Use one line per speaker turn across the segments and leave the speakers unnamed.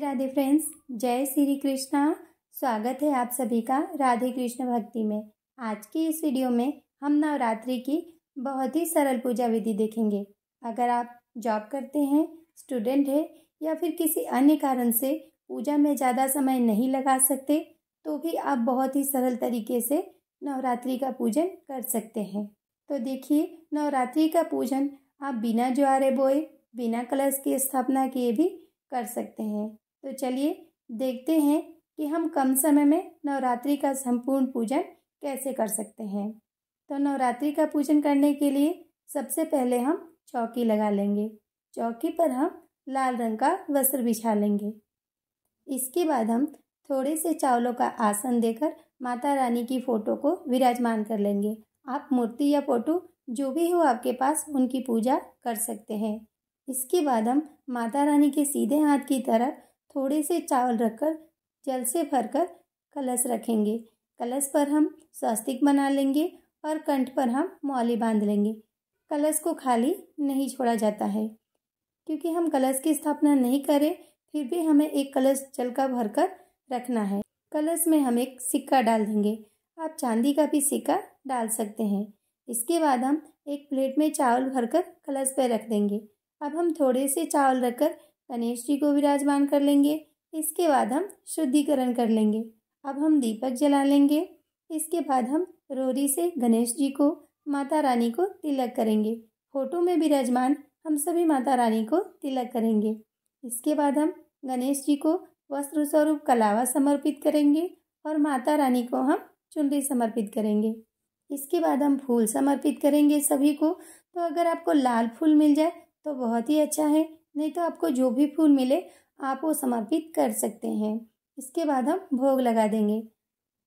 Radhe friends जय श्री कृष्णा स्वागत है आप सभी का राधे कृष्ण भक्ति में आज की इस वीडियो में हम नवरात्रि की बहुत ही सरल पूजा विधि देखेंगे अगर आप जॉब करते हैं स्टूडेंट है या फिर किसी अन्य कारण से पूजा में ज़्यादा समय नहीं लगा सकते तो भी आप बहुत ही सरल तरीके से नवरात्रि का पूजन कर सकते हैं तो देखिए नवरात्रि का पूजन आप बिना ज्वारे बोए बिना कलश की स्थापना किए भी कर सकते हैं तो चलिए देखते हैं कि हम कम समय में नवरात्रि का संपूर्ण पूजन कैसे कर सकते हैं तो नवरात्रि का पूजन करने के लिए सबसे पहले हम चौकी लगा लेंगे चौकी पर हम लाल रंग का वस्त्र बिछा लेंगे इसके बाद हम थोड़े से चावलों का आसन देकर माता रानी की फ़ोटो को विराजमान कर लेंगे आप मूर्ति या फ़ोटो जो भी हो आपके पास उनकी पूजा कर सकते हैं इसके बाद हम माता रानी के सीधे हाथ की तरफ थोड़े से चावल रखकर जल से भरकर कलश रखेंगे कलश पर हम स्वास्तिक बना लेंगे और कंठ पर हम मौली बांध लेंगे कलश को खाली नहीं छोड़ा जाता है क्योंकि हम कलश की स्थापना नहीं करें फिर भी हमें एक कलश जल का भरकर रखना है कलश में हम एक सिक्का डाल देंगे आप चांदी का भी सिक्का डाल सकते हैं इसके बाद हम एक प्लेट में चावल भरकर कलश पर रख देंगे अब हम थोड़े से चावल रखकर गणेश जी को विराजमान कर लेंगे इसके बाद हम शुद्धिकरण कर लेंगे अब हम दीपक जला लेंगे इसके बाद हम रोरी से गणेश जी को माता रानी को तिलक करेंगे फोटो में विराजमान हम सभी माता रानी को तिलक करेंगे इसके बाद हम गणेश जी को वस्त्र स्वरूप कलावा समर्पित करेंगे और माता रानी को हम चुनरी समर्पित करेंगे इसके बाद हम फूल समर्पित करेंगे सभी को तो अगर आपको लाल फूल मिल जाए तो बहुत ही अच्छा है नहीं तो आपको जो भी फूल मिले आप वो समर्पित कर सकते हैं इसके बाद हम भोग लगा देंगे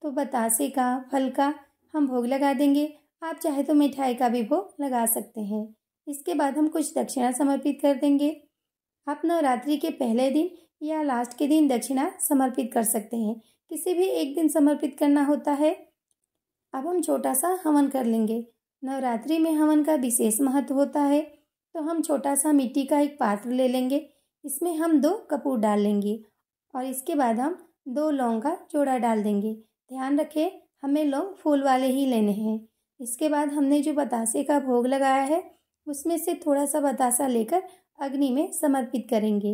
तो बतासे का फल का हम भोग लगा देंगे आप चाहे तो मिठाई का भी भोग लगा सकते हैं इसके बाद हम कुछ दक्षिणा समर्पित कर देंगे आप नवरात्रि के पहले दिन या लास्ट के दिन दक्षिणा समर्पित कर सकते हैं किसी भी एक दिन समर्पित करना होता है अब हम छोटा सा हवन कर लेंगे नवरात्रि में हवन का विशेष महत्व होता है तो हम छोटा सा मिट्टी का एक पात्र ले लेंगे इसमें हम दो कपूर डाल लेंगे और इसके बाद हम दो लौंग का जोड़ा डाल देंगे ध्यान रखें हमें लौंग फूल वाले ही लेने हैं इसके बाद हमने जो बतासे का भोग लगाया है उसमें से थोड़ा सा बतासा लेकर अग्नि में समर्पित करेंगे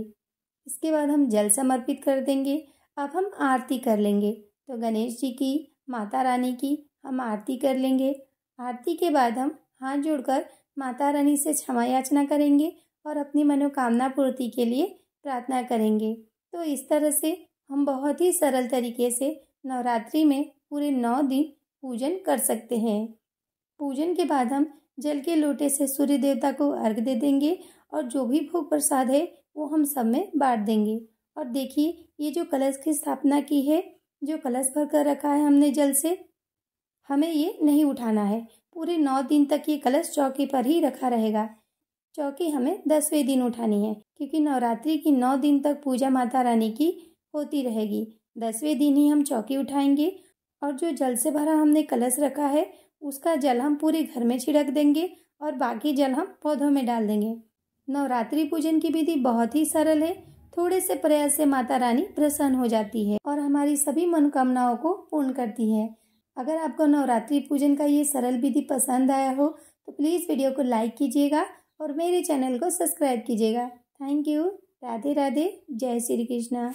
इसके बाद हम जल समर्पित कर देंगे अब हम आरती कर लेंगे तो गणेश जी की माता रानी की हम आरती कर लेंगे आरती के बाद हम हाथ जोड़कर माता रानी से क्षमा याचना करेंगे और अपनी मनोकामना पूर्ति के लिए प्रार्थना करेंगे तो इस तरह से हम बहुत ही सरल तरीके से नवरात्रि में पूरे नौ दिन पूजन कर सकते हैं पूजन के बाद हम जल के लोटे से सूर्य देवता को अर्घ दे देंगे और जो भी भोग प्रसाद है वो हम सब में बांट देंगे और देखिए ये जो कलश की स्थापना की है जो कलश भर कर रखा है हमने जल से हमें ये नहीं उठाना है पूरे नौ दिन तक ये कलश चौकी पर ही रखा रहेगा चौकी हमें दसवें दिन उठानी है क्योंकि नवरात्रि की नौ दिन तक पूजा माता रानी की होती रहेगी दसवें दिन ही हम चौकी उठाएंगे और जो जल से भरा हमने कलश रखा है उसका जल हम पूरे घर में छिड़क देंगे और बाकी जल हम पौधों में डाल देंगे नवरात्रि पूजन की विधि बहुत ही सरल है थोड़े से प्रयास से माता रानी प्रसन्न हो जाती है और हमारी सभी मनोकामनाओं को पूर्ण करती है अगर आपको नवरात्रि पूजन का ये सरल विधि पसंद आया हो तो प्लीज़ वीडियो को लाइक कीजिएगा और मेरे चैनल को सब्सक्राइब कीजिएगा थैंक यू राधे राधे जय श्री कृष्णा